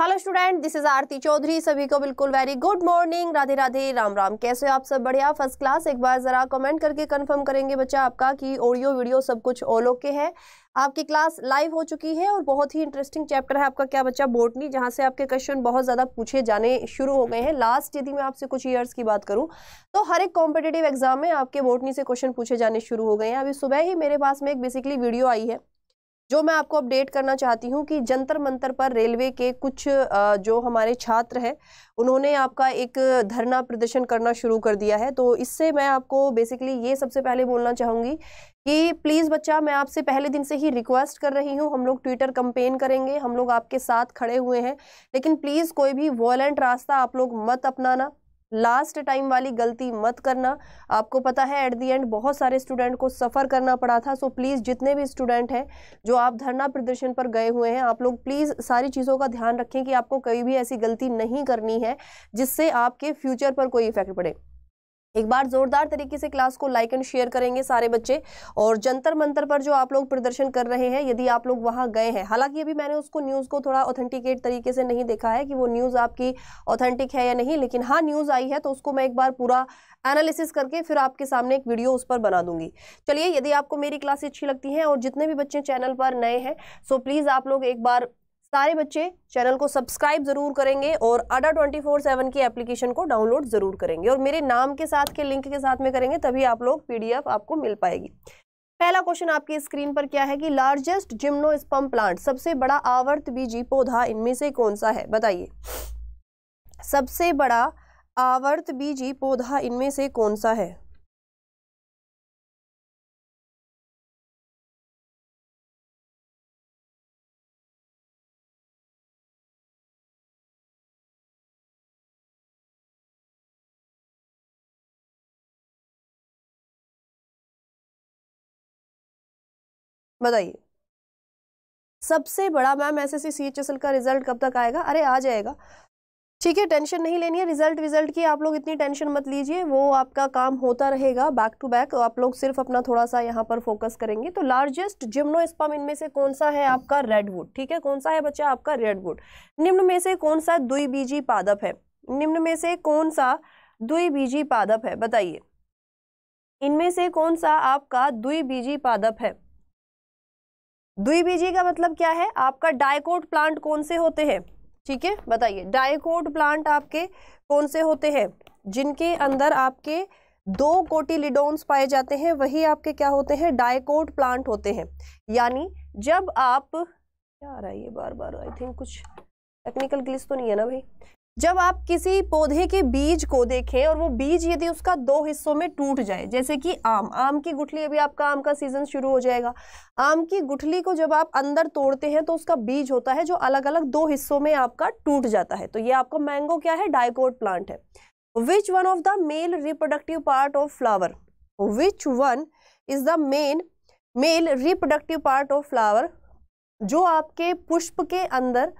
hello student this is Aarti Chaudhary सभी को बिल्कुल very good morning Radhe Radhe Ram Ram कैसे आप सब बढ़िया फर्स्ट क्लास एक बार ज़रा कमेंट करके कंफर्म करेंगे बच्चा आपका कि ऑडियो वीडियो सब कुछ ऑल ओके है आपकी क्लास लाइव हो चुकी है और बहुत ही इंटरेस्टिंग चैप्टर है आपका क्या बच्चा बोटनी जहाँ से आपके क्वेश्चन बहुत ज़्यादा पूछे जाने शुरू हो गए हैं लास्ट यदि मैं आपसे कुछ ईयर्स की बात करूँ तो हर एक कॉम्पिटेटिव एग्जाम में आपके बोटनी से क्वेश्चन पूछे जाने शुरू हो गए हैं अभी सुबह ही मेरे पास में एक बेसिकली वीडियो आई है जो मैं आपको अपडेट करना चाहती हूँ कि जंतर मंतर पर रेलवे के कुछ जो हमारे छात्र हैं उन्होंने आपका एक धरना प्रदर्शन करना शुरू कर दिया है तो इससे मैं आपको बेसिकली ये सबसे पहले बोलना चाहूँगी कि प्लीज़ बच्चा मैं आपसे पहले दिन से ही रिक्वेस्ट कर रही हूँ हम लोग ट्विटर कंपेन करेंगे हम लोग आपके साथ खड़े हुए हैं लेकिन प्लीज़ कोई भी वॉयेंट रास्ता आप लोग मत अपनाना लास्ट टाइम वाली गलती मत करना आपको पता है एट दी एंड बहुत सारे स्टूडेंट को सफ़र करना पड़ा था सो प्लीज़ जितने भी स्टूडेंट हैं जो आप धरना प्रदर्शन पर गए हुए हैं आप लोग प्लीज़ सारी चीज़ों का ध्यान रखें कि आपको कभी भी ऐसी गलती नहीं करनी है जिससे आपके फ्यूचर पर कोई इफेक्ट पड़े एक बार जोरदार तरीके से क्लास को लाइक एंड शेयर करेंगे सारे बच्चे और जंतर मंतर पर जो आप लोग प्रदर्शन कर रहे हैं यदि आप लोग वहां गए हैं हालांकि अभी मैंने उसको न्यूज़ को थोड़ा ऑथेंटिकेट तरीके से नहीं देखा है कि वो न्यूज़ आपकी ऑथेंटिक है या नहीं लेकिन हाँ न्यूज़ आई है तो उसको मैं एक बार पूरा एनालिसिस करके फिर आपके सामने एक वीडियो उस पर बना दूंगी चलिए यदि आपको मेरी क्लास अच्छी लगती है और जितने भी बच्चे चैनल पर नए हैं सो प्लीज़ आप लोग एक बार सारे बच्चे चैनल को सब्सक्राइब ज़रूर करेंगे और अडा ट्वेंटी फोर सेवन की एप्लीकेशन को डाउनलोड ज़रूर करेंगे और मेरे नाम के साथ के लिंक के साथ में करेंगे तभी आप लोग पीडीएफ आपको मिल पाएगी पहला क्वेश्चन आपकी स्क्रीन पर क्या है कि लार्जेस्ट जिम्नो स्पम प्लांट सबसे बड़ा आवर्त बीजी पौधा इनमें से कौन सा है बताइए सबसे बड़ा आवर्त बीजी पौधा इनमें से कौन सा है बताइए सबसे बड़ा मैम एस एस सी का रिजल्ट कब तक आएगा अरे आ जाएगा ठीक है टेंशन नहीं लेनी है रिजल्ट विजल्ट की आप लोग इतनी टेंशन मत लीजिए वो आपका काम होता रहेगा बैक टू बैक आप लोग सिर्फ अपना थोड़ा सा यहाँ पर फोकस करेंगे तो लार्जेस्ट जिम्नो स्पम इनमें से कौन सा है आपका रेडवुड ठीक है कौन सा है बच्चा आपका रेडवुड निम्न में से कौन सा द्विबीजी पादप है निम्न में से कौन सा द्विबीजी पादप है बताइए इनमें से कौन सा आपका द्विबीजी पादप है द्विबीजी का मतलब क्या है आपका डायकोट प्लांट कौन से होते हैं ठीक है बताइए डायकोट प्लांट आपके कौन से होते हैं जिनके अंदर आपके दो कोटिलिडोन्स पाए जाते हैं वही आपके क्या होते हैं डायकोट प्लांट होते हैं यानी जब आप क्या आ रहा है ये बार बार आई थिंक कुछ टेक्निकल ग्लिस तो नहीं है ना भाई जब आप किसी पौधे के बीज को देखें और वो बीज यदि उसका दो हिस्सों में टूट जाए जैसे कि आम आम की गुठली अभी आपका आम का सीजन शुरू हो जाएगा आम की गुठली को जब आप अंदर तोड़ते हैं तो उसका बीज होता है जो अलग अलग दो हिस्सों में आपका टूट जाता है तो ये आपका मैंगो क्या है डायकोट प्लांट है which one of the male reproductive part of flower which one is the main male reproductive part of flower जो आपके पुष्प के अंदर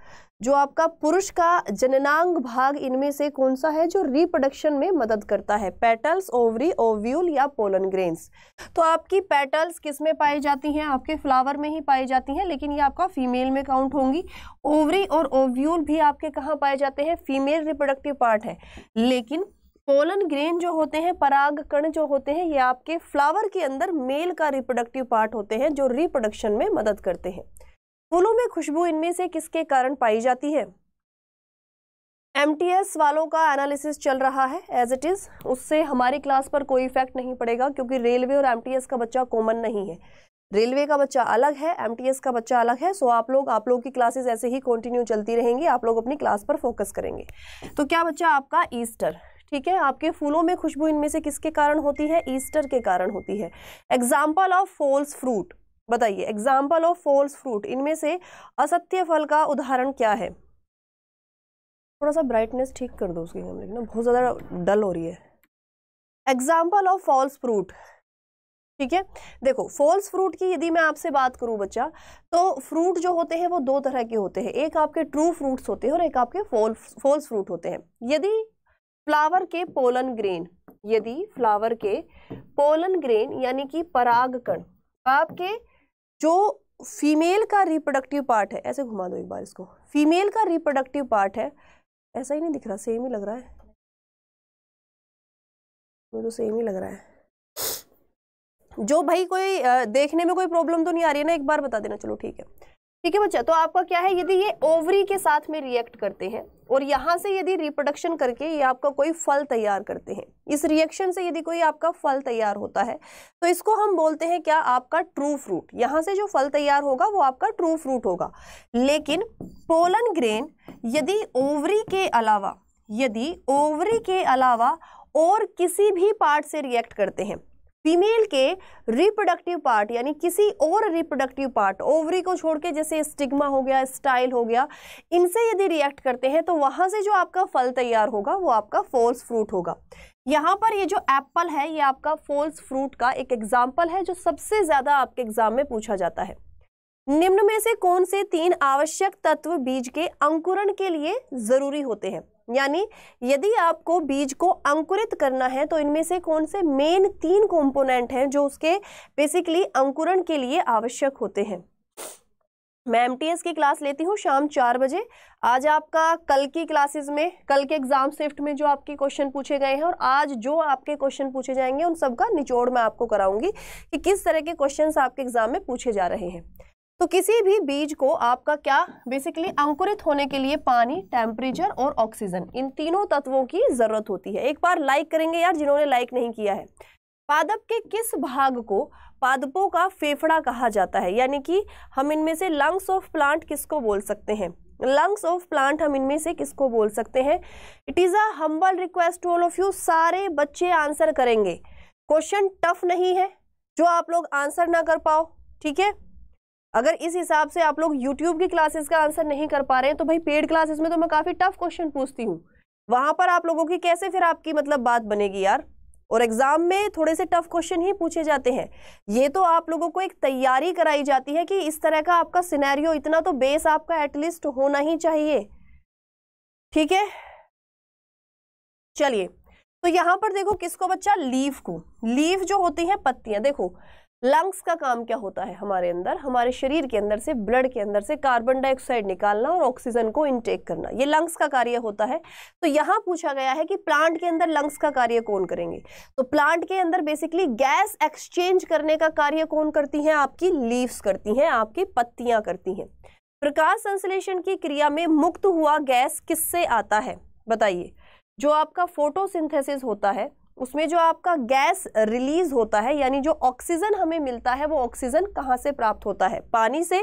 जो आपका पुरुष का जननांग भाग इनमें से कौन सा है जो रिप्रोडक्शन में मदद करता है पेटल्स ओवरी ओव्यूल या पोलन ग्रेन्स तो आपकी पेटल्स किस में पाई जाती हैं आपके फ्लावर में ही पाई जाती हैं लेकिन ये आपका फीमेल में काउंट होंगी ओवरी और ओव्यूल भी आपके कहाँ पाए जाते हैं फीमेल रिप्रोडक्टिव पार्ट है लेकिन पोलन ग्रेन जो होते हैं पराग कण जो होते हैं ये आपके फ्लावर के अंदर मेल का रिप्रोडक्टिव पार्ट होते हैं जो रिप्रोडक्शन में मदद करते हैं फूलों में खुशबू इनमें से किसके कारण पाई जाती है एमटीएस वालों का एनालिसिस चल रहा है एज इट इज़ उससे हमारी क्लास पर कोई इफेक्ट नहीं पड़ेगा क्योंकि रेलवे और एमटीएस का बच्चा कॉमन नहीं है रेलवे का बच्चा अलग है एमटीएस का बच्चा अलग है सो आप लोग आप लोग की क्लासेस ऐसे ही कंटिन्यू चलती रहेंगी आप लोग अपनी क्लास पर फोकस करेंगे तो क्या बच्चा आपका ईस्टर ठीक है आपके फूलों में खुशबू इनमें से किसके कारण होती है ईस्टर के कारण होती है एग्जाम्पल ऑफ फॉल्स फ्रूट बताइए एग्जाम्पल ऑफ फॉल्स फ्रूट इनमें से असत्य फल का उदाहरण क्या है थोड़ा सा ब्राइटनेस ठीक कर दो उसकी कैमरे ना बहुत ज़्यादा डल हो रही है एग्जाम्पल ऑफ फॉल्स फ्रूट ठीक है देखो फॉल्स फ्रूट की यदि मैं आपसे बात करूं बच्चा तो फ्रूट जो होते हैं वो दो तरह के होते हैं एक आपके ट्रू फ्रूट्स होते हैं और एक आपके फॉल्स फॉल्स फ्रूट होते हैं यदि फ्लावर के पोलन ग्रेन यदि फ्लावर के पोलन ग्रेन यानी कि परागकण आपके जो फीमेल का रिप्रोडक्टिव पार्ट है ऐसे घुमा दो एक बार इसको फीमेल का रिप्रोडक्टिव पार्ट है ऐसा ही नहीं दिख रहा सेम ही लग रहा है तो सेम ही लग रहा है जो भाई कोई देखने में कोई प्रॉब्लम तो नहीं आ रही है ना एक बार बता देना चलो ठीक है ठीक है बच्चा तो आपका क्या है यदि ये ओवरी के साथ में रिएक्ट करते हैं और यहाँ से यदि रिप्रोडक्शन करके ये आपका कोई फल तैयार करते हैं इस रिएक्शन से यदि कोई आपका फल तैयार होता है तो इसको हम बोलते हैं क्या आपका ट्रू फ्रूट यहाँ से जो फल तैयार होगा वो आपका ट्रू फ्रूट होगा लेकिन पोलन ग्रेन यदि ओवरी के अलावा यदि ओवरी के अलावा और किसी भी पार्ट से रिएक्ट करते हैं फीमेल के रिप्रोडक्टिव पार्ट यानी किसी और रिप्रोडक्टिव पार्ट ओवरी को छोड़ के जैसे स्टिग्मा हो गया स्टाइल हो गया इनसे यदि रिएक्ट करते हैं तो वहाँ से जो आपका फल तैयार होगा वो आपका फॉल्स फ्रूट होगा यहाँ पर ये जो एप्पल है ये आपका फॉल्स फ्रूट का एक एग्जाम्पल है जो सबसे ज़्यादा आपके एग्जाम में पूछा जाता है निम्न में से कौन से तीन आवश्यक तत्व बीज के अंकुरण के लिए ज़रूरी होते हैं यानी यदि आपको बीज को अंकुरित करना है तो इनमें से कौन से मेन तीन कंपोनेंट हैं जो उसके बेसिकली अंकुरण के लिए आवश्यक होते हैं मैं एम की क्लास लेती हूँ शाम चार बजे आज आपका कल की क्लासेस में कल के एग्ज़ाम शिफ्ट में जो आपके क्वेश्चन पूछे गए हैं और आज जो आपके क्वेश्चन पूछे जाएंगे उन सबका निचोड़ मैं आपको कराऊंगी कि किस तरह के क्वेश्चंस आपके एग्ज़ाम में पूछे जा रहे हैं तो किसी भी बीज को आपका क्या बेसिकली अंकुरित होने के लिए पानी टेम्परेचर और ऑक्सीजन इन तीनों तत्वों की जरूरत होती है एक बार लाइक करेंगे यार जिन्होंने लाइक नहीं किया है पादप के किस भाग को पादपों का फेफड़ा कहा जाता है यानी कि हम इनमें से लंग्स ऑफ प्लांट किसको बोल सकते हैं लंग्स ऑफ प्लांट हम इनमें से किसको बोल सकते हैं it is a humble request to all of you सारे बच्चे आंसर करेंगे क्वेश्चन टफ नहीं है जो आप लोग आंसर ना कर पाओ ठीक है अगर इस हिसाब से आप लोग यूट्यूब की क्लासेस का आंसर नहीं कर पा रहे हैं तो भाई पेड क्लासेस में तो मैं काफ़ी टफ क्वेश्चन पूछती हूँ वहाँ पर आप लोगों की कैसे फिर आपकी मतलब बात बनेगी यार और एग्ज़ाम में थोड़े से टफ क्वेश्चन ही पूछे जाते हैं ये तो आप लोगों को एक तैयारी कराई जाती है कि इस तरह का आपका सिनेरियो इतना तो बेस आपका एटलीस्ट होना ही चाहिए ठीक है चलिए तो यहां पर देखो किसको बच्चा लीव को लीव जो होती है पत्तियां देखो लंग्स का काम क्या होता है हमारे अंदर हमारे शरीर के अंदर से ब्लड के अंदर से कार्बन डाइऑक्साइड निकालना और ऑक्सीजन को इनटेक करना ये लंग्स का कार्य होता है तो यहाँ पूछा गया है कि प्लांट के अंदर लंग्स का कार्य कौन करेंगे तो प्लांट के अंदर बेसिकली गैस एक्सचेंज करने का कार्य कौन करती हैं आपकी लीव्स करती हैं आपकी पत्तियाँ करती हैं प्रकाश संश्लेषण की क्रिया में मुक्त हुआ गैस किससे आता है बताइए जो आपका फोटोसिंथेसिस होता है उसमें जो आपका गैस रिलीज होता है यानी जो ऑक्सीजन हमें मिलता है वो ऑक्सीजन कहाँ से प्राप्त होता है पानी से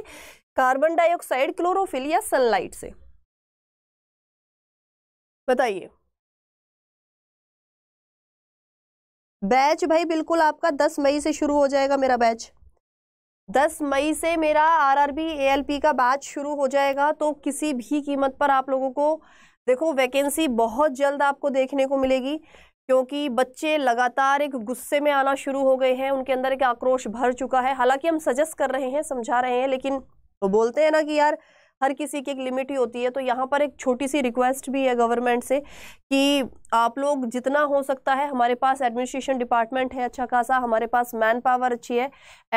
कार्बन डाइऑक्साइड क्लोरोफिल या सनलाइट से बताइए बैच भाई बिल्कुल आपका 10 मई से शुरू हो जाएगा मेरा बैच 10 मई से मेरा आरआरबी एएलपी का बैच शुरू हो जाएगा तो किसी भी कीमत पर आप लोगों को देखो वैकेंसी बहुत जल्द आपको देखने को मिलेगी क्योंकि बच्चे लगातार एक गुस्से में आना शुरू हो गए हैं उनके अंदर एक आक्रोश भर चुका है हालांकि हम सजेस्ट कर रहे हैं समझा रहे हैं लेकिन तो बोलते हैं ना कि यार हर किसी की एक लिमिट ही होती है तो यहाँ पर एक छोटी सी रिक्वेस्ट भी है गवर्नमेंट से कि आप लोग जितना हो सकता है हमारे पास एडमिनिस्ट्रेशन डिपार्टमेंट है अच्छा खासा हमारे पास मैन पावर अच्छी है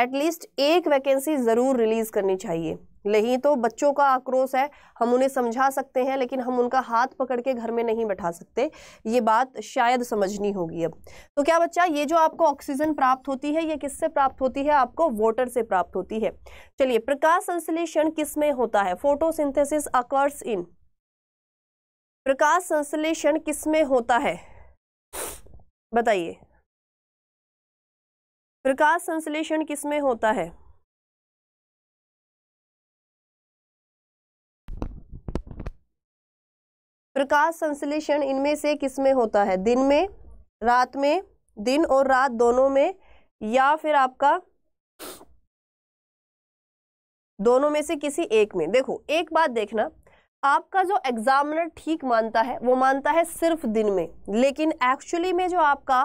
एटलीस्ट एक वैकेंसी ज़रूर रिलीज़ करनी चाहिए नहीं तो बच्चों का आक्रोश है हम उन्हें समझा सकते हैं लेकिन हम उनका हाथ पकड़ के घर में नहीं बैठा सकते ये बात शायद समझनी होगी अब तो क्या बच्चा ये जो आपको ऑक्सीजन प्राप्त होती है ये किससे प्राप्त होती है आपको वाटर से प्राप्त होती है चलिए प्रकाश संश्लेषण किस में होता है फोटोसिंथेसिस अकर्स इन प्रकाश संश्लेषण किस में होता है बताइए प्रकाश संश्लेषण किस में होता है प्रकाश संश्लेषण इनमें से किस में होता है दिन में रात में दिन और रात दोनों में या फिर आपका दोनों में से किसी एक में देखो एक बात देखना आपका जो एग्जामिनर ठीक मानता है वो मानता है सिर्फ दिन में लेकिन एक्चुअली में जो आपका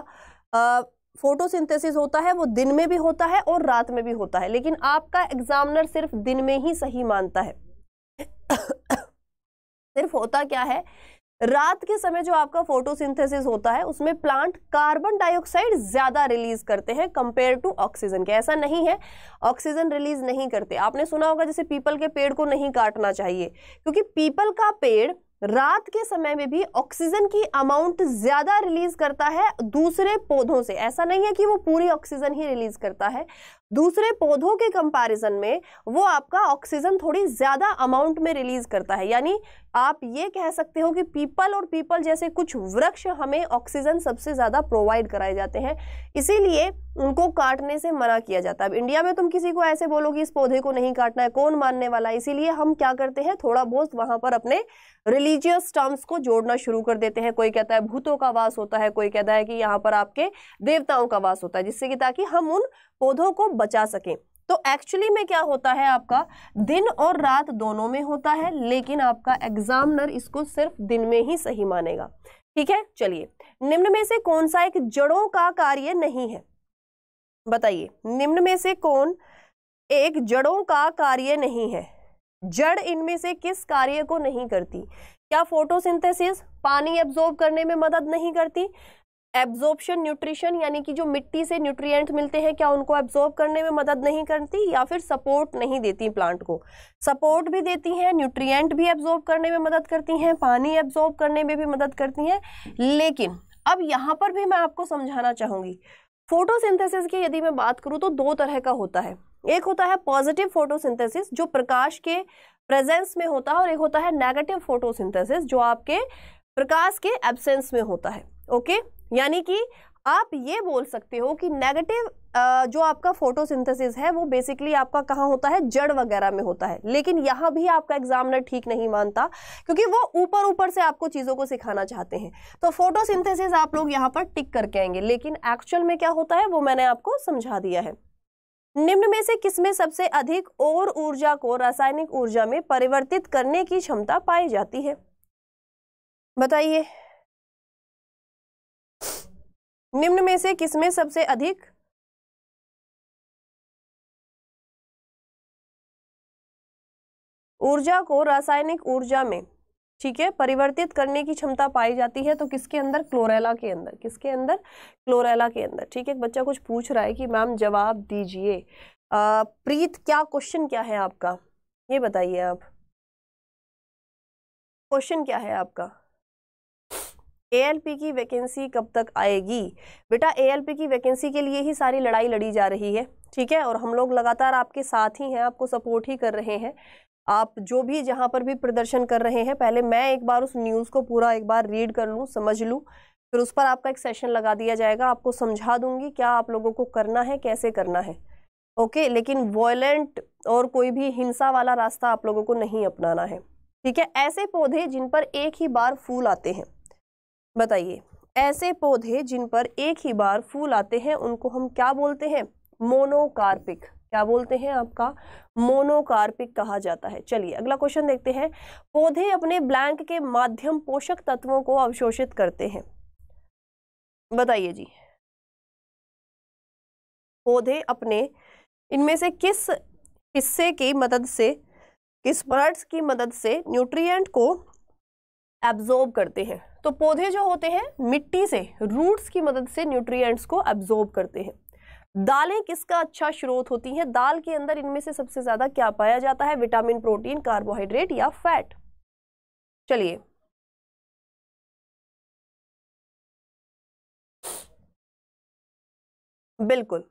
फोटोसिंथेसिस होता है वो दिन में भी होता है और रात में भी होता है लेकिन आपका एग्जामिनर सिर्फ दिन में ही सही मानता है सिर्फ होता क्या है रात के समय जो आपका फोटोसिंथेसिस होता है उसमें प्लांट कार्बन डाइऑक्साइड ज़्यादा रिलीज करते हैं कंपेयर टू ऑक्सीजन के ऐसा नहीं है ऑक्सीजन रिलीज नहीं करते आपने सुना होगा जैसे पीपल के पेड़ को नहीं काटना चाहिए क्योंकि पीपल का पेड़ रात के समय में भी ऑक्सीजन की अमाउंट ज़्यादा रिलीज करता है दूसरे पौधों से ऐसा नहीं है कि वो पूरी ऑक्सीजन ही रिलीज करता है दूसरे पौधों के कंपैरिजन में वो आपका ऑक्सीजन थोड़ी ज़्यादा अमाउंट में रिलीज करता है यानी आप ये कह सकते हो कि पीपल और पीपल जैसे कुछ वृक्ष हमें ऑक्सीजन सबसे ज़्यादा प्रोवाइड कराए जाते हैं इसीलिए उनको काटने से मना किया जाता है अब इंडिया में तुम किसी को ऐसे बोलो कि इस पौधे को नहीं काटना है कौन मानने वाला है इसीलिए हम क्या करते हैं थोड़ा बहुत वहाँ पर अपने रिलीजियस टर्म्स को जोड़ना शुरू कर देते हैं कोई कहता है भूतों का वास होता है कोई कहता है कि यहाँ पर आपके देवताओं का वास होता है जिससे कि ताकि हम उन पौधों को बचा सकें तो एक्चुअली में क्या होता है आपका दिन और रात दोनों में होता है लेकिन आपका एग्जामिनर इसको सिर्फ दिन में ही सही मानेगा ठीक है चलिए निम्न में से कौन सा एक जड़ों का कार्य नहीं है बताइए निम्न में से कौन एक जड़ों का कार्य नहीं है जड़ इनमें से किस कार्य को नहीं करती क्या फोटोसिंथेसिस पानी एब्जॉर्ब करने में मदद नहीं करती एब्जॉर्बशन न्यूट्रिशन यानी कि जो मिट्टी से न्यूट्रिएंट मिलते हैं क्या उनको एब्जॉर्ब करने में मदद नहीं करती या फिर सपोर्ट नहीं देती प्लांट को सपोर्ट भी देती हैं न्यूट्रिएंट भी एब्जॉर्ब करने में मदद करती हैं पानी एब्जॉर्ब करने में भी मदद करती हैं लेकिन अब यहाँ पर भी मैं आपको समझाना चाहूँगी फोटो की यदि मैं बात करूँ तो दो तरह का होता है एक होता है पॉजिटिव फोटो जो प्रकाश के प्रेजेंस में होता है और एक होता है नेगेटिव फोटो जो आपके प्रकाश के एबसेंस में होता है ओके यानी कि आप ये बोल सकते हो कि नेगेटिव जो आपका फोटोसिंथेसिस है वो बेसिकली आपका कहाँ होता है जड़ वगैरह में होता है लेकिन यहाँ भी आपका एग्जामिनर ठीक नहीं मानता क्योंकि वो ऊपर ऊपर से आपको चीज़ों को सिखाना चाहते हैं तो फोटोसिंथेसिस आप लोग यहाँ पर टिक करके आएंगे लेकिन एक्चुअल में क्या होता है वो मैंने आपको समझा दिया है निम्न में से किसमें सबसे अधिक और ऊर्जा को रासायनिक ऊर्जा में परिवर्तित करने की क्षमता पाई जाती है बताइए निम्न में से किसमें सबसे अधिक ऊर्जा को रासायनिक ऊर्जा में ठीक है परिवर्तित करने की क्षमता पाई जाती है तो किसके अंदर क्लोरेला के अंदर किसके अंदर क्लोरेला के अंदर ठीक है बच्चा कुछ पूछ रहा है कि मैम जवाब दीजिए प्रीत क्या क्वेश्चन क्या है आपका ये बताइए आप क्वेश्चन क्या है आपका एएलपी की वैकेंसी कब तक आएगी बेटा एएलपी की वैकेंसी के लिए ही सारी लड़ाई लड़ी जा रही है ठीक है और हम लोग लगातार आपके साथ ही हैं आपको सपोर्ट ही कर रहे हैं आप जो भी जहाँ पर भी प्रदर्शन कर रहे हैं पहले मैं एक बार उस न्यूज़ को पूरा एक बार रीड कर लूँ समझ लूँ फिर उस पर आपका एक सेशन लगा दिया जाएगा आपको समझा दूंगी क्या आप लोगों को करना है कैसे करना है ओके लेकिन वॉयलेंट और कोई भी हिंसा वाला रास्ता आप लोगों को नहीं अपनाना है ठीक है ऐसे पौधे जिन पर एक ही बार फूल आते हैं बताइए ऐसे पौधे जिन पर एक ही बार फूल आते हैं उनको हम क्या बोलते हैं मोनोकार्पिक क्या बोलते हैं आपका मोनोकार्पिक कहा जाता है चलिए अगला क्वेश्चन देखते हैं पौधे अपने ब्लैंक के माध्यम पोषक तत्वों को अवशोषित करते हैं बताइए जी पौधे अपने इनमें से किस हिस्से की मदद से किस पार्ट्स की मदद से न्यूट्रिएंट को एब्जॉर्ब करते हैं तो पौधे जो होते हैं मिट्टी से रूट्स की मदद से न्यूट्रिएंट्स को एब्जॉर्ब करते हैं दालें किसका अच्छा स्रोत होती हैं दाल के अंदर इनमें से सबसे ज़्यादा क्या पाया जाता है विटामिन प्रोटीन कार्बोहाइड्रेट या फैट चलिए बिल्कुल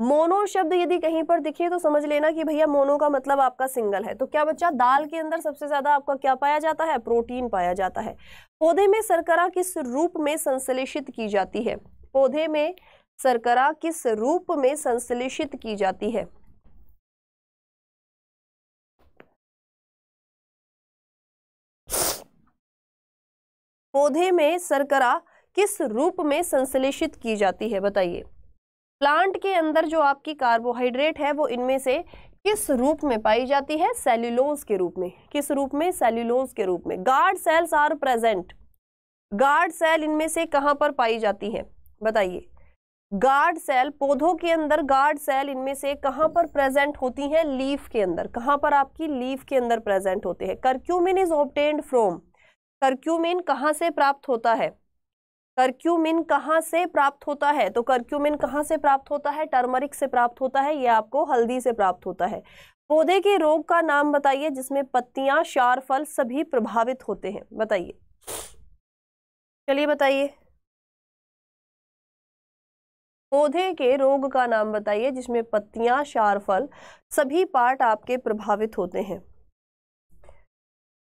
मोनो शब्द यदि कहीं पर दिखे तो समझ लेना कि भैया मोनो का मतलब आपका सिंगल है तो क्या बच्चा दाल के अंदर सबसे ज्यादा आपका क्या पाया जाता है प्रोटीन पाया जाता है पौधे में सरकरा किस रूप में संश्लेषित की जाती है पौधे में सरकरा किस रूप में संश्लेषित की जाती है पौधे में सरकरा किस रूप में संश्लेषित की जाती है बताइए प्लांट के अंदर जो आपकी कार्बोहाइड्रेट है वो इनमें से किस रूप में पाई जाती है सेल्यूलोज के रूप में किस रूप में सेल्यूलोज के रूप में guard cells are present guard cell इनमें से कहाँ पर पाई जाती है बताइए गार्ड सेल पौधों के अंदर गार्ड सेल इनमें से कहाँ पर प्रेजेंट होती हैं लीफ के अंदर कहाँ पर आपकी लीफ के अंदर प्रेजेंट होते हैं curcumin is obtained from curcumin कहाँ से प्राप्त होता है करक्यूमिन कहाँ से प्राप्त होता है तो करक्यूमिन कहाँ से प्राप्त होता है टर्मरिक से प्राप्त होता है ये आपको हल्दी से प्राप्त होता है पौधे के रोग का नाम बताइए जिसमें पत्तियां शार फल सभी प्रभावित होते हैं बताइए चलिए बताइए पौधे के रोग का नाम बताइए जिसमें पत्तियां शार फल सभी पार्ट आपके प्रभावित होते हैं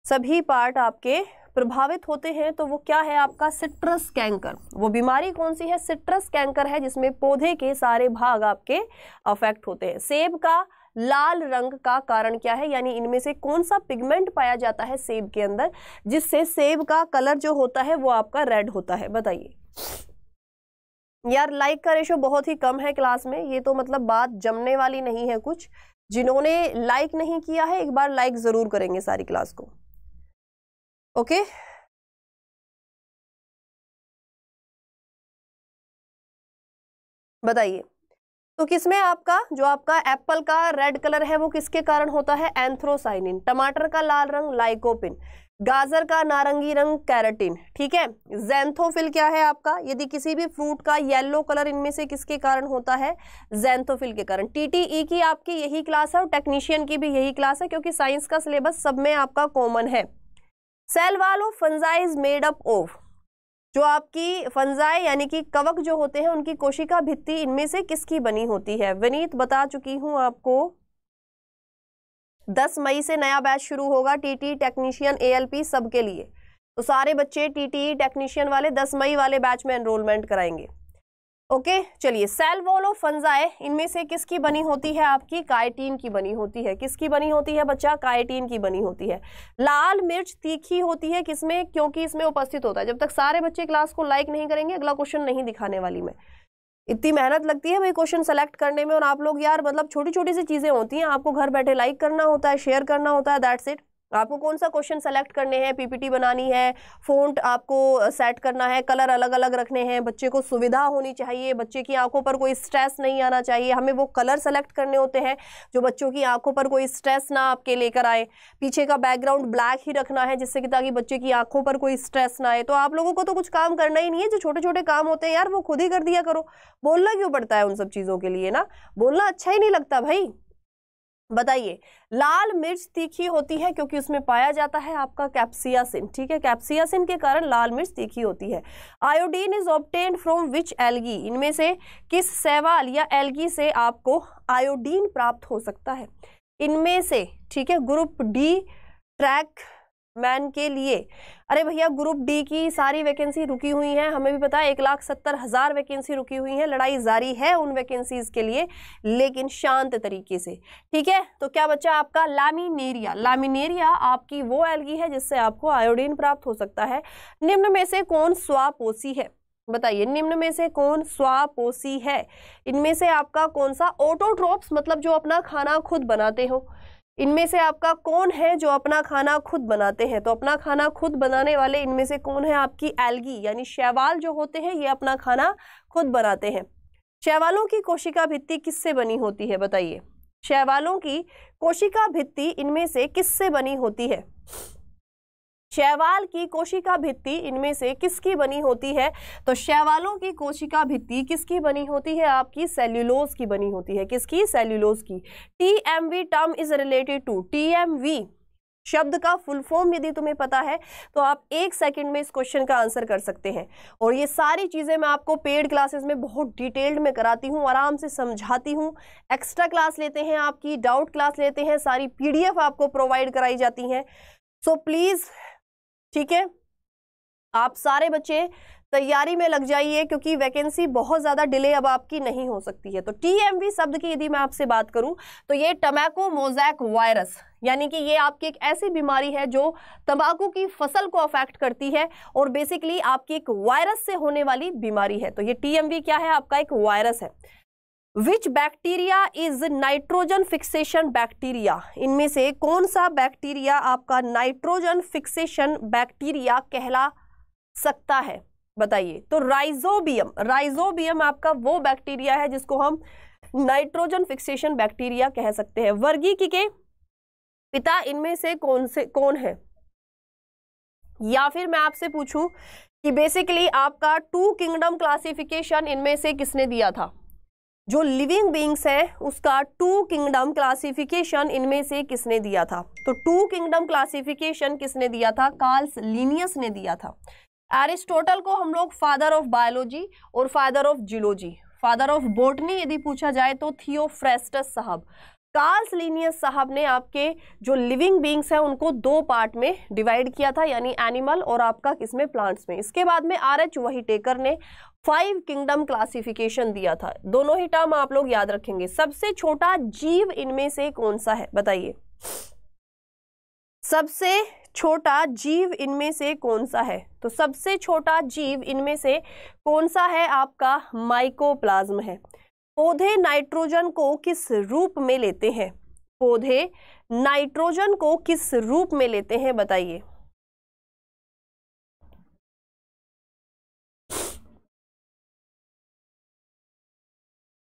सभी पार्ट आपके प्रभावित होते हैं तो वो क्या है आपका सिट्रस कैंकर वो बीमारी कौन सी है सिट्रस कैंकर है जिसमें पौधे के सारे भाग आपके अफेक्ट होते हैं सेब का लाल रंग का कारण क्या है यानी इनमें से कौन सा पिगमेंट पाया जाता है सेब के अंदर जिससे सेब का कलर जो होता है वो आपका रेड होता है बताइए यार लाइक का रेशो बहुत ही कम है क्लास में ये तो मतलब बात जमने वाली नहीं है कुछ जिन्होंने लाइक नहीं किया है एक बार लाइक ज़रूर करेंगे सारी क्लास को ओके बताइए तो किसमें आपका जो आपका एप्पल का रेड कलर है वो किसके कारण होता है एंथ्रोसाइनिन टमाटर का लाल रंग लाइकोपिन गाजर का नारंगी रंग कैरेटिन ठीक है जैंथोफिल क्या है आपका यदि किसी भी फ्रूट का येलो कलर इनमें से किसके कारण होता है जैंथोफिल के कारण टीटीई की आपकी यही क्लास है और टेक्नीशियन की भी यही क्लास है क्योंकि साइंस का सिलेबस सब में आपका कॉमन है cell wall of fungi is made up of जो आपकी फंजाई यानी कि कवक जो होते हैं उनकी कोशिका भित्ति इनमें से किसकी बनी होती है विनीत बता चुकी हूं आपको 10 मई से नया बैच शुरू होगा टीटी टेक्नीशियन एएलपी सबके लिए तो सारे बच्चे टीटी टेक्नीशियन वाले 10 मई वाले बैच में एनरोलमेंट कराएंगे ओके चलिए सेल वॉल ऑफ फंजाए इनमें से किसकी बनी होती है आपकी कायटीन की बनी होती है किसकी बनी होती है बच्चा कायटीन की बनी होती है लाल मिर्च तीखी होती है किसमें क्योंकि इसमें उपस्थित होता है जब तक सारे बच्चे क्लास को लाइक नहीं करेंगे अगला क्वेश्चन नहीं दिखाने वाली मैं इतनी मेहनत लगती है भाई क्वेश्चन सेलेक्ट करने में और आप लोग यार मतलब छोटी छोटी सी चीज़ें होती हैं आपको घर बैठे लाइक करना होता है शेयर करना होता है दैट्स इट आपको कौन सा क्वेश्चन सेलेक्ट करने हैं पीपीटी बनानी है फोन आपको सेट करना है कलर अलग अलग रखने हैं बच्चे को सुविधा होनी चाहिए बच्चे की आंखों पर कोई स्ट्रेस नहीं आना चाहिए हमें वो कलर सेलेक्ट करने होते हैं जो बच्चों की आंखों पर कोई स्ट्रेस ना आपके लेकर आए पीछे का बैकग्राउंड ब्लैक ही रखना है जिससे कि ताकि बच्चे की आंखों पर कोई स्ट्रेस ना आए तो आप लोगों को तो कुछ काम करना ही नहीं है जो छोटे छोटे काम होते हैं यार वो खुद ही कर दिया करो बोलना क्यों पड़ता है उन सब चीज़ों के लिए ना बोलना अच्छा ही नहीं लगता भाई बताइए लाल मिर्च तीखी होती है क्योंकि उसमें पाया जाता है आपका कैप्सियासिन ठीक है कैप्सियासिन के कारण लाल मिर्च तीखी होती है iodine is obtained from which algae इनमें से किस सेवाल या एलगी से आपको आयोडीन प्राप्त हो सकता है इनमें से ठीक है ग्रुप डी ट्रैक मैन के लिए अरे भैया ग्रुप डी की सारी वैकेंसी रुकी हुई हैं हमें भी पता है एक लाख सत्तर हज़ार वैकेंसी रुकी हुई हैं लड़ाई जारी है उन वैकेंसीज़ के लिए लेकिन शांत तरीके से ठीक है तो क्या बच्चा आपका लैमिनेरिया लैमिनेरिया आपकी वो एलगी है जिससे आपको आयोडीन प्राप्त हो सकता है निम्न में से कौन स्वापोसी है बताइए निम्न में से कौन स्वापोसी है इनमें से आपका कौन सा ऑटोट्रोप्स मतलब जो अपना खाना खुद बनाते हो इनमें से आपका कौन है जो अपना खाना खुद बनाते हैं तो अपना खाना खुद बनाने वाले इनमें से कौन है आपकी एल्गी यानी शैवाल जो होते हैं ये अपना खाना खुद बनाते हैं शैवालों की कोशिका भित्ति किससे बनी होती है बताइए शैवालों की कोशिका भित्ति इनमें से किससे बनी होती है शैवाल की कोशिका भित्ति इनमें से किसकी बनी होती है तो शैवालों की कोशिका भित्ति किसकी बनी होती है आपकी सेल्यूलोज की बनी होती है किसकी सेल्यूलोज की T M V term is related to T M V शब्द का फुल फॉर्म यदि तुम्हें पता है तो आप एक सेकंड में इस क्वेश्चन का आंसर कर सकते हैं और ये सारी चीज़ें मैं आपको पेड क्लासेस में बहुत डिटेल्ड में कराती हूँ आराम से समझाती हूँ एक्स्ट्रा क्लास लेते हैं आपकी डाउट क्लास लेते हैं सारी पीडीएफ आपको प्रोवाइड कराई जाती हैं सो प्लीज़ ठीक है आप सारे बच्चे तैयारी में लग जाइए क्योंकि वैकेंसी बहुत ज़्यादा डिले अब आपकी नहीं हो सकती है तो टीएमवी शब्द की यदि मैं आपसे बात करूं तो ये टमैको मोजैक वायरस यानी कि ये आपकी एक ऐसी बीमारी है जो तंबाकू की फसल को अफेक्ट करती है और बेसिकली आपकी एक वायरस से होने वाली बीमारी है तो ये टीएमवी क्या है आपका एक वायरस है which bacteria is nitrogen fixation bacteria इनमें से कौन सा बैक्टीरिया आपका नाइट्रोजन फिक्सेशन बैक्टीरिया कहला सकता है बताइए तो राइजोबियम राइजोबियम आपका वो बैक्टीरिया है जिसको हम नाइट्रोजन फिक्सेशन बैक्टीरिया कह सकते हैं वर्गी की के पिता इनमें से कौन से कौन है या फिर मैं आपसे पूछूं कि बेसिकली आपका टू किंगडम क्लासिफिकेशन इनमें से किसने दिया था जो लिविंग बींग्स है उसका टू किंगडम क्लासिफिकेशन इनमें से किसने दिया था तो टू किंगडम क्लासिफिकेशन किसने दिया था कार्ल्स लीनियस ने दिया था एरिस्टोटल को हम लोग फादर ऑफ बायोलॉजी और father of geology father of botany यदि पूछा जाए तो थियोफ्रेस्टस साहब कार्ल्स लीनियस साहब ने आपके जो लिविंग बींग्स हैं उनको दो पार्ट में डिवाइड किया था यानी एनिमल और आपका किसमें प्लांट्स में इसके बाद में आर एच वही टेकर ने फाइव किंगडम क्लासिफिकेशन दिया था दोनों ही टर्म आप लोग याद रखेंगे सबसे छोटा जीव इनमें से कौन सा है बताइए सबसे छोटा जीव इनमें से कौन सा है तो सबसे छोटा जीव इनमें से कौन सा है आपका माइकोप्लाज्म है पौधे नाइट्रोजन को किस रूप में लेते हैं पौधे नाइट्रोजन को किस रूप में लेते हैं बताइए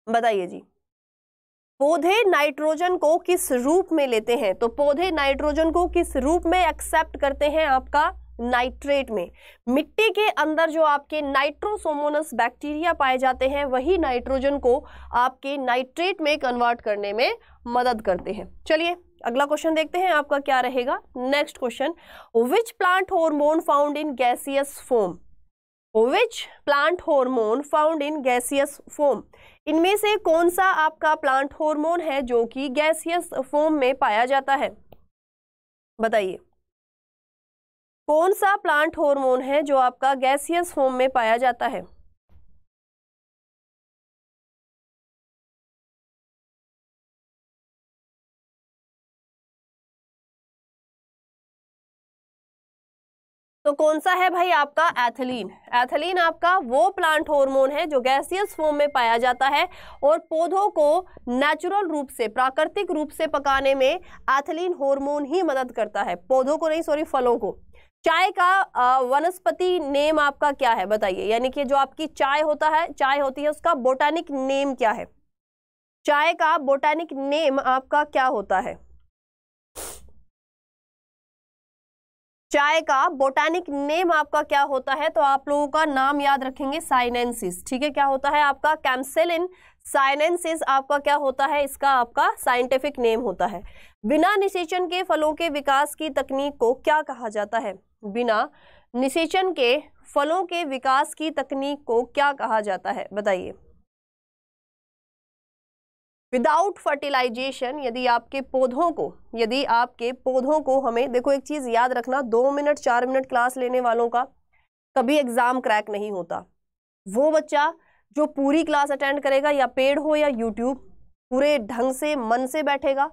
बताइए जी पौधे नाइट्रोजन को किस रूप में लेते हैं तो पौधे नाइट्रोजन को किस रूप में एक्सेप्ट करते हैं आपका नाइट्रेट में मिट्टी के अंदर जो आपके नाइट्रोसोमोनस बैक्टीरिया पाए जाते हैं वही नाइट्रोजन को आपके नाइट्रेट में कन्वर्ट करने में मदद करते हैं चलिए अगला क्वेश्चन देखते हैं आपका क्या रहेगा next question which plant hormone found in gaseous form which plant hormone found in gaseous form इनमें से कौन सा आपका प्लांट हॉर्मोन है जो कि गैसियस फोम में पाया जाता है बताइए कौन सा प्लांट हार्मोन है जो आपका गैसियस फॉर्म में पाया जाता है तो कौन सा है भाई आपका एथलीन एथिलीन आपका वो प्लांट हार्मोन है जो गैसियस फॉर्म में पाया जाता है और पौधों को नेचुरल रूप से प्राकृतिक रूप से पकाने में एथलीन हार्मोन ही मदद करता है पौधों को नहीं सॉरी फलों को चाय का वनस्पति नेम आपका क्या है बताइए यानी कि जो आपकी चाय होता है चाय होती है उसका बोटानिक नेम क्या है चाय का बोटानिक नेम आपका क्या होता है चाय का बोटानिक नेम आपका क्या होता है तो आप लोगों का नाम याद रखेंगे साइनेंसिस ठीक है क्या होता है आपका कैम्सेलिन साइनेंसिस आपका क्या होता है इसका आपका साइंटिफिक नेम होता है बिना निषेचन के फलों के विकास की तकनीक को क्या कहा जाता है बिना निषेचन के फलों के विकास की तकनीक को क्या कहा जाता है बताइए विदाउट फर्टिलाइजेशन यदि आपके पौधों को यदि आपके पौधों को हमें देखो एक चीज़ याद रखना दो मिनट चार मिनट क्लास लेने वालों का कभी एग्ज़ाम क्रैक नहीं होता वो बच्चा जो पूरी क्लास अटेंड करेगा या पेड़ हो या यूट्यूब पूरे ढंग से मन से बैठेगा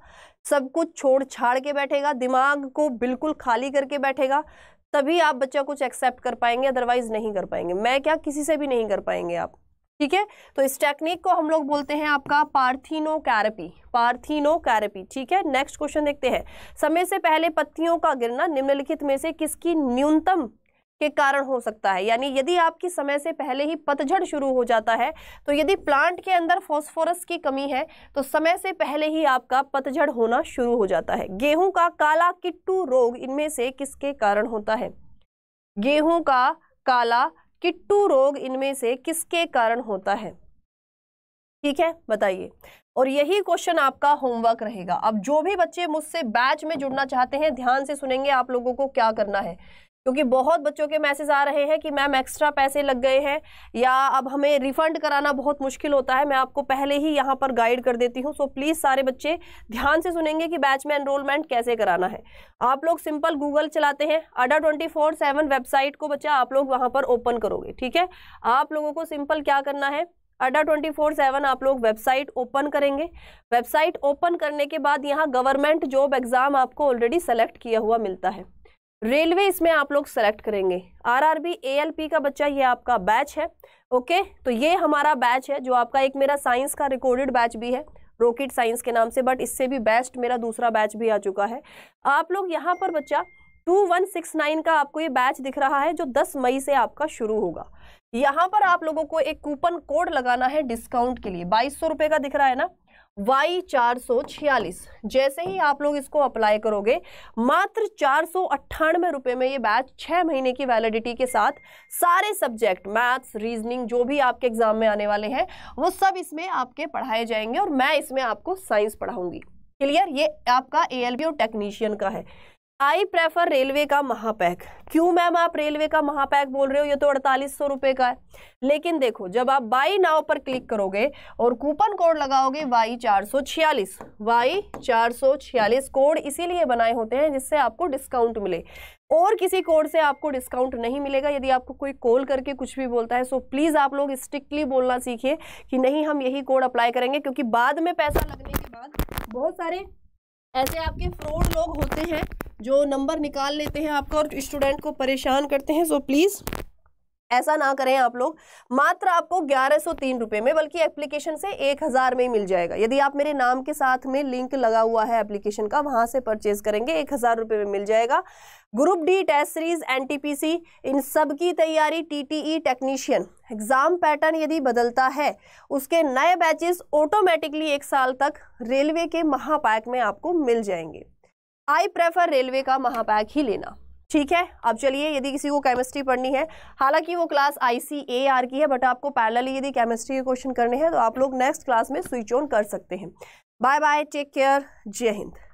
सब कुछ छोड़ छाड़ के बैठेगा दिमाग को बिल्कुल खाली करके बैठेगा तभी आप बच्चा कुछ एक्सेप्ट कर पाएंगे अदरवाइज नहीं कर पाएंगे मैं क्या किसी से भी नहीं कर पाएंगे आप ठीक है तो इस टेक्निक को हम लोग बोलते हैं आपका कैरेपी पार्थिनो कैरेपी ठीक है नेक्स्ट क्वेश्चन देखते हैं समय से पहले पत्तियों का गिरना निम्नलिखित में से किसकी न्यूनतम के कारण हो सकता है यानी यदि आपकी समय से पहले ही पतझड़ शुरू हो जाता है तो यदि प्लांट के अंदर फॉस्फोरस की कमी है तो समय से पहले ही आपका पतझड़ होना शुरू हो जाता है गेहूं का काला किट्टू रोग इनमें से किसके कारण होता है गेहूं का काला किट्टू रोग इनमें से किसके कारण होता है ठीक है बताइए और यही क्वेश्चन आपका होमवर्क रहेगा अब जो भी बच्चे मुझसे बैच में जुड़ना चाहते हैं ध्यान से सुनेंगे आप लोगों को क्या करना है क्योंकि बहुत बच्चों के मैसेज आ रहे हैं कि मैम एक्स्ट्रा पैसे लग गए हैं या अब हमें रिफंड कराना बहुत मुश्किल होता है मैं आपको पहले ही यहाँ पर गाइड कर देती हूँ सो प्लीज़ सारे बच्चे ध्यान से सुनेंगे कि बैच में एनरोलमेंट कैसे कराना है आप लोग सिंपल गूगल चलाते हैं Adda twenty four seven website को बच्चा आप लोग वहाँ पर ओपन करोगे ठीक है आप लोगों को सिंपल क्या करना है अडा ट्वेंटी फोर सेवन आप लोग वेबसाइट ओपन करेंगे वेबसाइट ओपन करने के बाद यहाँ गवर्नमेंट जॉब एग्ज़ाम आपको ऑलरेडी सेलेक्ट किया हुआ मिलता है रेलवे इसमें आप लोग सेलेक्ट करेंगे आरआरबी एएलपी का बच्चा ये आपका बैच है ओके तो ये हमारा बैच है जो आपका एक मेरा साइंस का रिकॉर्डेड बैच भी है रॉकेट साइंस के नाम से बट इससे भी बेस्ट मेरा दूसरा बैच भी आ चुका है आप लोग यहाँ पर बच्चा टू वन सिक्स नाइन का आपको ये बैच दिख रहा है जो दस मई से आपका शुरू होगा यहाँ पर आप लोगों को एक कूपन कोड लगाना है डिस्काउंट के लिए बाईस सौ रुपये का दिख रहा है ना वाई चार सौ छियालीस जैसे ही आप लोग इसको अप्लाई करोगे मात्र चार सौ अट्ठानवे रुपये में ये बैच छः महीने की वैलिडिटी के साथ सारे सब्जेक्ट मैथ्स रीजनिंग जो भी आपके एग्ज़ाम में आने वाले हैं वो सब इसमें आपके पढ़ाए जाएंगे और मैं इसमें आपको साइंस पढ़ाऊंगी क्लियर ये आपका ए और टेक्नीशियन का है आई प्रेफर रेलवे का महापैक क्यों मैम आप रेलवे का महापैक बोल रहे हो ये तो अड़तालीस सौ रुपये का है लेकिन देखो जब आप बाई नाव पर क्लिक करोगे और कूपन कोड लगाओगे वाई चार सौ छियालीस वाई चार सौ छियालीस कोड इसीलिए बनाए होते हैं जिससे आपको डिस्काउंट मिले और किसी कोड से आपको डिस्काउंट नहीं मिलेगा यदि आपको कोई कॉल करके कुछ भी बोलता है सो प्लीज़ आप लोग स्ट्रिक्टली बोलना सीखिए कि नहीं हम यही कोड अप्लाई करेंगे क्योंकि बाद में पैसा लगने के बाद बहुत सारे ऐसे आपके फ्रॉड लोग होते हैं जो नंबर निकाल लेते हैं आपका और स्टूडेंट को परेशान करते हैं सो प्लीज़ ऐसा ना करें आप लोग मात्र आपको ग्यारह सौ तीन रुपये में बल्कि एप्लीकेशन से एक हज़ार में ही मिल जाएगा यदि आप मेरे नाम के साथ में लिंक लगा हुआ है एप्लीकेशन का वहाँ से परचेज करेंगे एक हज़ार रुपये में मिल जाएगा group D test series NTPC इन सब की तैयारी टीटीई टेक्नीशियन एग्ज़ाम पैटर्न यदि बदलता है उसके नए बैचेस ऑटोमेटिकली एक साल तक रेलवे के महापैक में आपको मिल जाएंगे आई प्रेफर रेलवे का महापैक ही लेना ठीक है अब चलिए यदि किसी को केमिस्ट्री पढ़नी है हालांकि वो class I C A R की है बट आपको पैरल यदि केमिस्ट्री के क्वेश्चन करने हैं तो आप लोग नेक्स्ट क्लास में स्विच ऑन कर सकते हैं बाय बाय टेक केयर जय हिंद